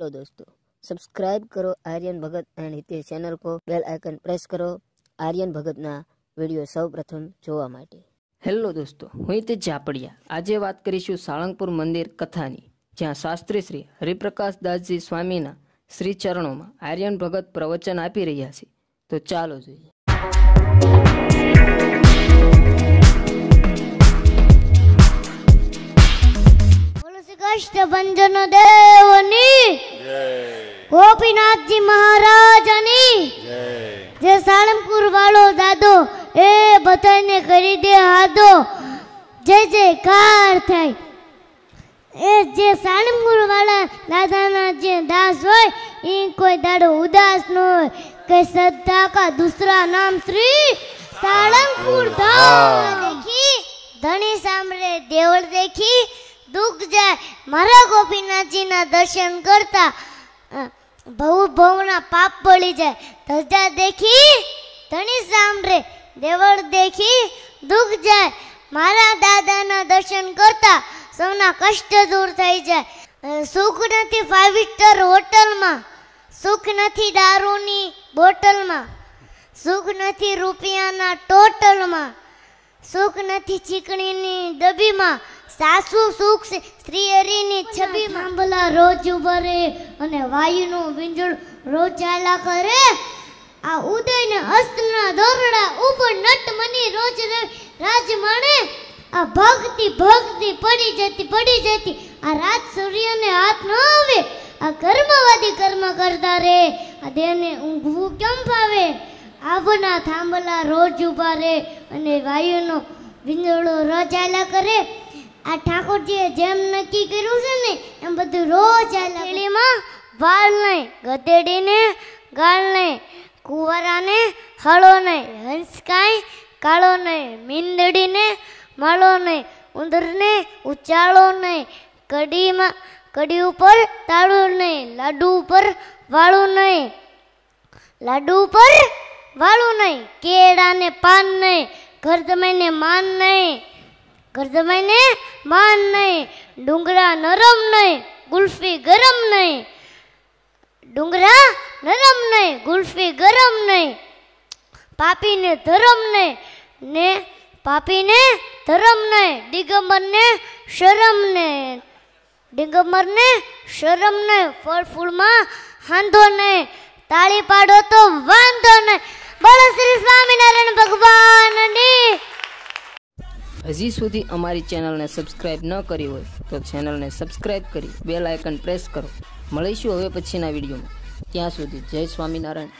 લો દોસ્તો સબસ્ક્રાઇબ કરો Aryan Bhagat and Hitesh channel કો બેલ આઇકન પ્રેસ કરો આર્યન ભગતના વિડીયો સૌપ્રથમ જોવા માટે હેલો દોસ્તો હું હિતેશ ઝાપડિયા આજે વાત કરીશું સાળંગપુર મંદિર કથાની જ્યાં શાસ્ત્રી શ્રી હરિપ્રકાશ દાસજી સ્વામીના શ્રી ચરણોમાં આર્યન ભગત પ્રવચન આપી રહ્યા છે તો ચાલો જોઈએ ભંજન દેવની ગોપીનાથજી મહારાજની જે સાળંગપુર વાળો દાદો એ બધાને કરી દે હાદો જે જે કાર થાય એ જે સાળંગપુર વાળા દાદાના જે દાસ હોય એ કોઈ દાડો ઉદાસ ન હોય કે શ્રદ્ધા કા દુસરા નામ શ્રી સાળંગપુર ધામ देखी ધણી સાંભળે દેવળ દેખી સુખ જાય મારા ગોપીનાથજીના દર્શન કરતા ભવ ભવના પાપ પડી જાય ધજા દેખી ધણી સાંભળે દેવળ દેખી દુઃખ જાય મારા દાદાના દર્શન કરતા સૌના કષ્ટ દૂર થઈ જાય સુખ નથી ફાઇવ સ્ટાર હોટલમાં સુખ નથી દારૂની બોટલમાં સુખ નથી રૂપિયાના ટોટલમાં સુખ નથી ચીકણીની ડબીમાં સાસુ સુખ શ્રી હરિની છબી માંભલા રોજ ઉભરે અને વાયુનું વિંજળ રોજ ચાલા કરે આ ઉદયને ને અસ્તના દોરડા ઉપર મની રોજ રાજ માણે આ ભક્તિ ભક્તિ પડી જતી પડી જતી આ રાત સૂર્યને હાથ ન આવે આ કર્મવાદી કર્મ કરતા રે આ દેહને ઊંઘવું કેમ ભાવે આવના થાંભલા રોજ ઉભા રે અને વાયુનો વિંજળો રજાલા કરે આ ઠાકોરજીએ જેમ નક્કી કર્યું છે ને એમ બધું રોજ આ આલેડીમાં વાળ નહીં ગધેડીને ગાળ નહીં કુંવરાને હળો નહીં હંસ કાંઈ કાળો નહીં મીંદડીને માળો નહીં ઉંદરને ઉચાળો નહીં કડીમાં કડી ઉપર તાળું નહીં લાડુ ઉપર વાળું નહીં લાડુ ઉપર વાળું નહીં કેળાને પાન નહીં ઘર તમે માન નહીં ગરદમાઈને માન નહીં ડુંગરા નરમ નહીં ગુલ્ફી ગરમ નહીં ડુંગરા નરમ નહીં ગુલ્ફી ગરમ નહીં પાપીને ધરમ નહીં ને પાપીને ધરમ નહીં દિગંબરને શરમ નહીં દિગંબરને શરમ નહીં ફળ ફૂલમાં હાંધો નહીં તાળી પાડો તો વાંધો નહીં બોલો શ્રી સ્વામિનારાયણ ભગવાનની હજી સુધી અમારી ચેનલને સબસ્ક્રાઇબ ન કરી હોય તો ચેનલને સબસ્ક્રાઇબ કરી બેલ આઇકન પ્રેસ કરો મળીશું હવે પછીના વિડીયોમાં ત્યાં સુધી જય સ્વામિનારાયણ